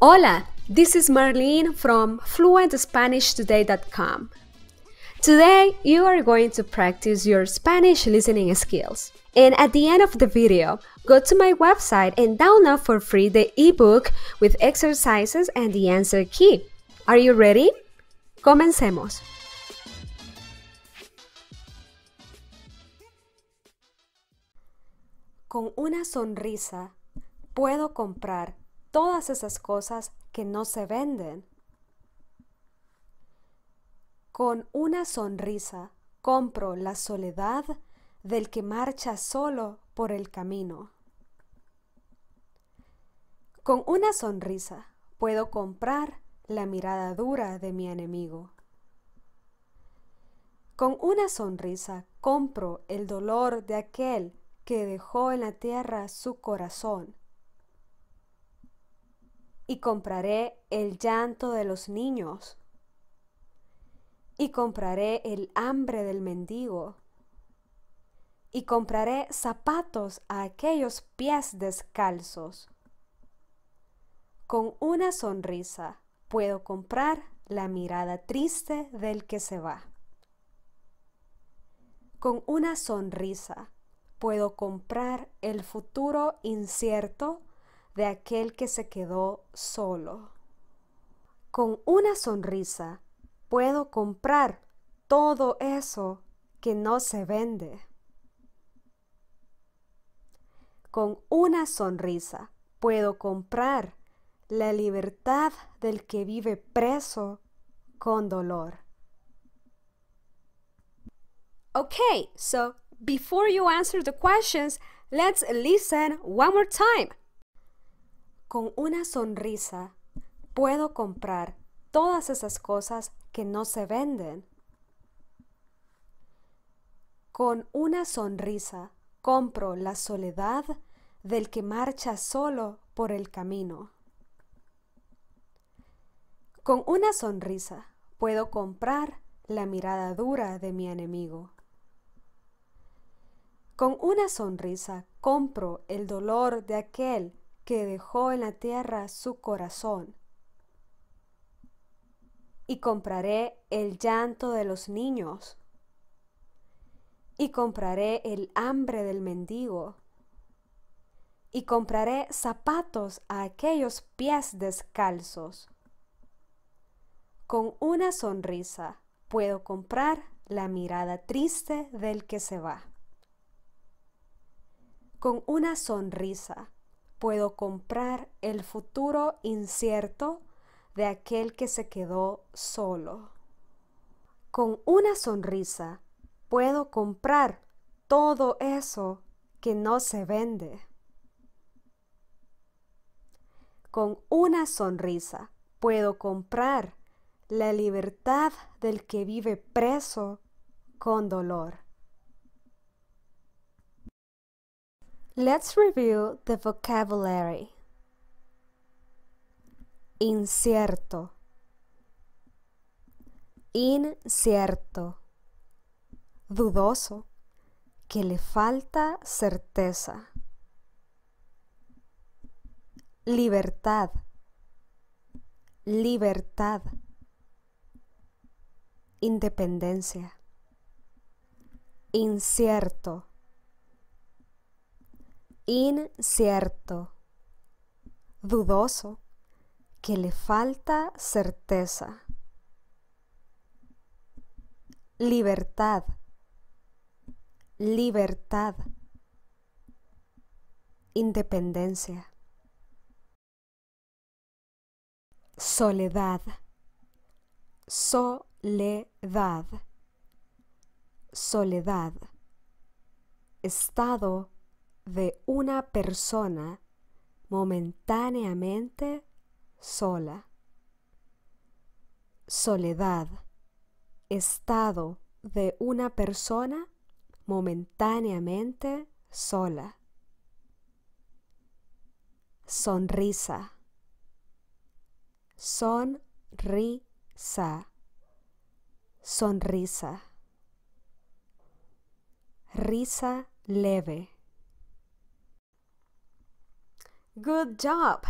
Hola, this is Marlene from FluentSpanishToday.com. Today, you are going to practice your Spanish listening skills. And at the end of the video, go to my website and download for free the ebook with exercises and the answer key. Are you ready? Comencemos. Con una sonrisa, puedo comprar todas esas cosas que no se venden. Con una sonrisa compro la soledad del que marcha solo por el camino. Con una sonrisa puedo comprar la mirada dura de mi enemigo. Con una sonrisa compro el dolor de aquel que dejó en la tierra su corazón y compraré el llanto de los niños y compraré el hambre del mendigo y compraré zapatos a aquellos pies descalzos. Con una sonrisa puedo comprar la mirada triste del que se va. Con una sonrisa puedo comprar el futuro incierto de aquel que se quedó solo. Con una sonrisa puedo comprar todo eso que no se vende. Con una sonrisa puedo comprar la libertad del que vive preso con dolor. Okay, so before you answer the questions, let's listen one more time. Con una sonrisa puedo comprar todas esas cosas que no se venden. Con una sonrisa compro la soledad del que marcha solo por el camino. Con una sonrisa puedo comprar la mirada dura de mi enemigo. Con una sonrisa compro el dolor de aquel que dejó en la tierra su corazón. Y compraré el llanto de los niños. Y compraré el hambre del mendigo. Y compraré zapatos a aquellos pies descalzos. Con una sonrisa puedo comprar la mirada triste del que se va. Con una sonrisa puedo comprar el futuro incierto de aquel que se quedó solo. Con una sonrisa puedo comprar todo eso que no se vende. Con una sonrisa puedo comprar la libertad del que vive preso con dolor. Let's review the vocabulary. Incierto. Incierto. Dudoso. Que le falta certeza. Libertad. Libertad. Independencia. Incierto incierto, dudoso, que le falta certeza. Libertad, libertad, independencia, soledad, soledad, soledad, estado de una persona momentáneamente sola. Soledad. Estado de una persona momentáneamente sola. Sonrisa. Sonrisa. Sonrisa. Risa leve Good job!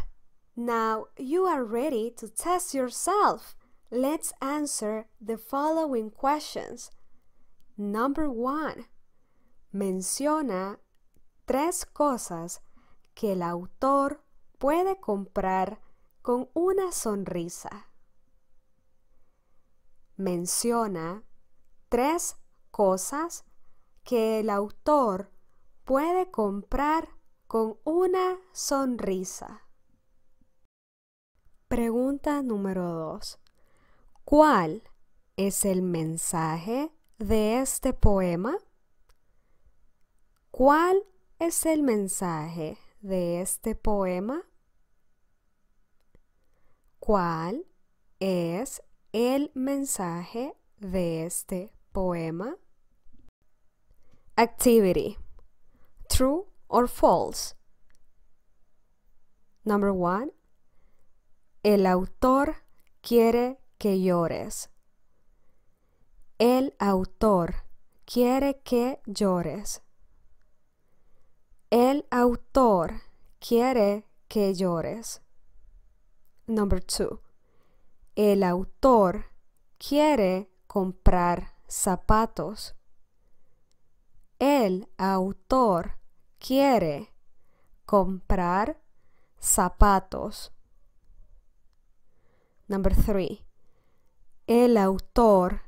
Now you are ready to test yourself. Let's answer the following questions. Number one. Menciona tres cosas que el autor puede comprar con una sonrisa. Menciona tres cosas que el autor puede comprar con una sonrisa. Pregunta número dos. ¿Cuál es el mensaje de este poema? ¿Cuál es el mensaje de este poema? ¿Cuál es el mensaje de este poema? Activity. True or false? Number one, el autor quiere que llores. El autor quiere que llores. El autor quiere que llores. Number two. El autor quiere comprar zapatos. El autor quiere comprar zapatos. Number three. El autor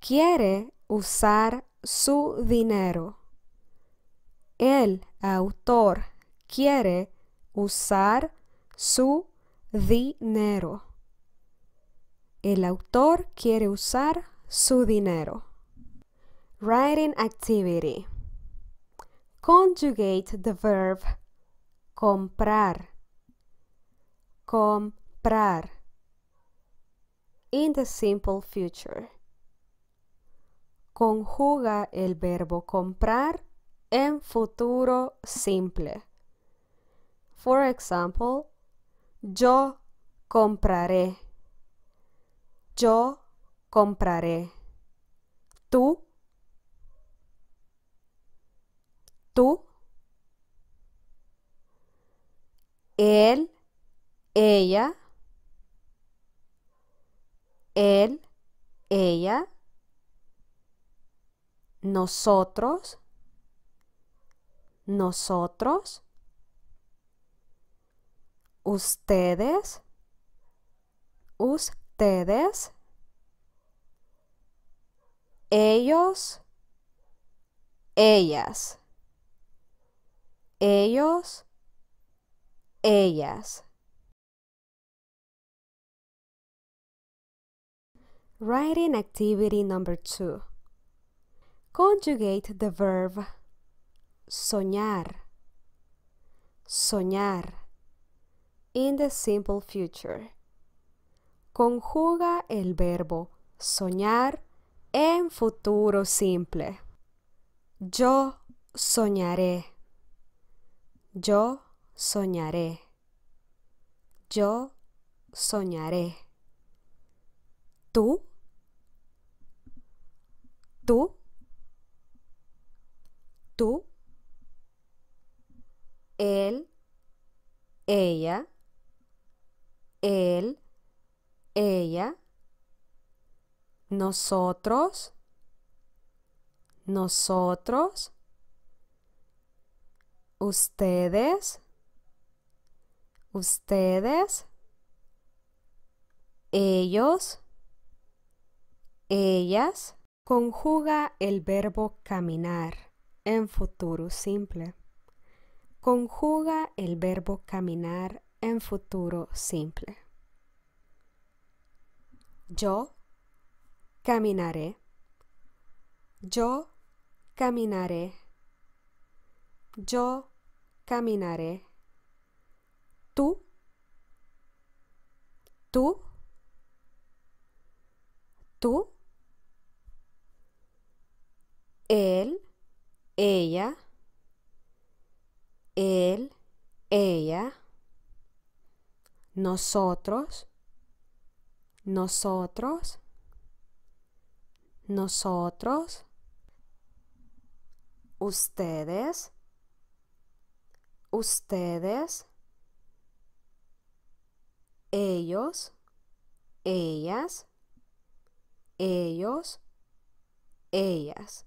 quiere usar su dinero. El autor quiere usar su dinero. El autor quiere usar su dinero. Writing activity conjugate the verb comprar. Comprar. In the simple future. Conjuga el verbo comprar en futuro simple. For example, yo compraré. Yo compraré. Tú tú, él, ella, él, ella, nosotros, nosotros, ustedes, ustedes, ellos, ellas ellos, ellas. Writing activity number two. Conjugate the verb soñar, soñar in the simple future. Conjuga el verbo soñar en futuro simple. Yo soñaré. Yo soñaré. Yo soñaré. ¿Tú? ¿Tú? ¿Tú? Él, ella, él, ella, nosotros, nosotros ustedes, ustedes, ellos, ellas. Conjuga el verbo caminar en futuro simple. Conjuga el verbo caminar en futuro simple. Yo caminaré. Yo caminaré. Yo caminaré. Tú, tú, tú, él, ella, él, ella, nosotros, nosotros, nosotros, ustedes, ustedes, ellos, ellas, ellos, ellas.